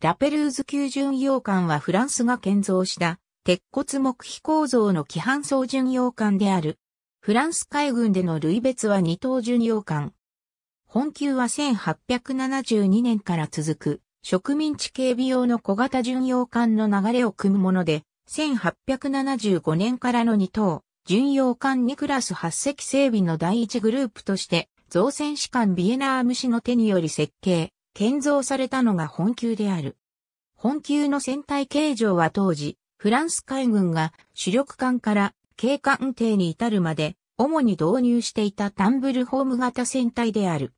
ラペルーズ級巡洋艦はフランスが建造した鉄骨木飛構造の基板層巡洋艦である。フランス海軍での類別は二等巡洋艦。本級は1872年から続く植民地警備用の小型巡洋艦の流れを組むもので、1875年からの二等巡洋艦2クラス8隻整備の第一グループとして、造船士官ビエナーム氏の手により設計、建造されたのが本級である。本級の船体形状は当時、フランス海軍が主力艦から軽艦艇に至るまで、主に導入していたタンブルホーム型船体である。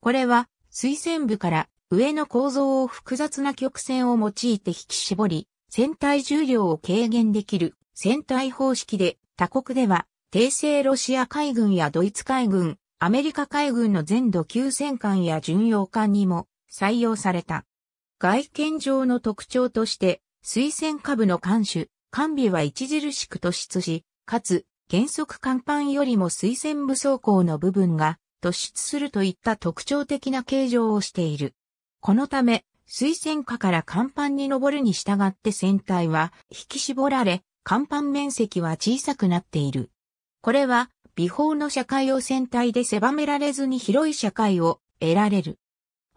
これは、水船部から上の構造を複雑な曲線を用いて引き絞り、船体重量を軽減できる船体方式で、他国では、帝政ロシア海軍やドイツ海軍、アメリカ海軍の全土級戦艦や巡洋艦にも採用された。外見上の特徴として、推薦株の監守、管備は著しく突出し、かつ、原則甲板よりも推薦部装甲の部分が突出するといった特徴的な形状をしている。このため、推薦下から甲板に登るに従って船体は引き絞られ、甲板面積は小さくなっている。これは、微法の社会を船体で狭められずに広い社会を得られる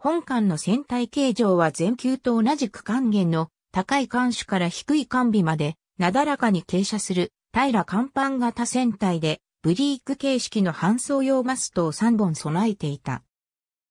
本艦の船体形状は全球と同じく還元の高い艦首から低い艦尾までなだらかに傾斜する平甲板型船体でブリーク形式の搬送用マストを3本備えていた。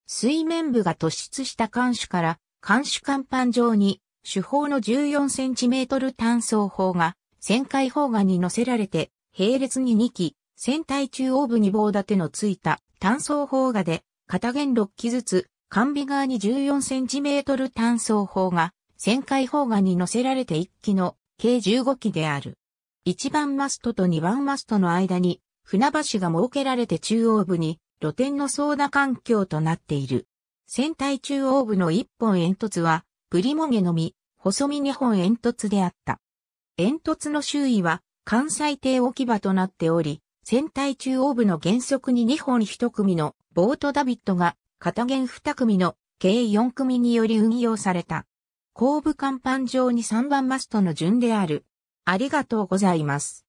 水面部が突出した艦首から艦首甲板上に主砲の 14cm 単装砲が旋回砲がに乗せられて並列に2機、船体中央部に棒立てのついた単装砲がで片弦6機ずつ完備側に 14cm 単装砲が、旋回砲がに乗せられて1機の計15機である。1番マストと2番マストの間に船橋が設けられて中央部に露天の操舵環境となっている。船体中央部の1本煙突は、プリモゲのみ、細身2本煙突であった。煙突の周囲は関西艇置き場となっており、船体中央部の原則に2本1組のボートダビットが片弦二組の計四組により運用された。後部甲板上に3番マストの順である。ありがとうございます。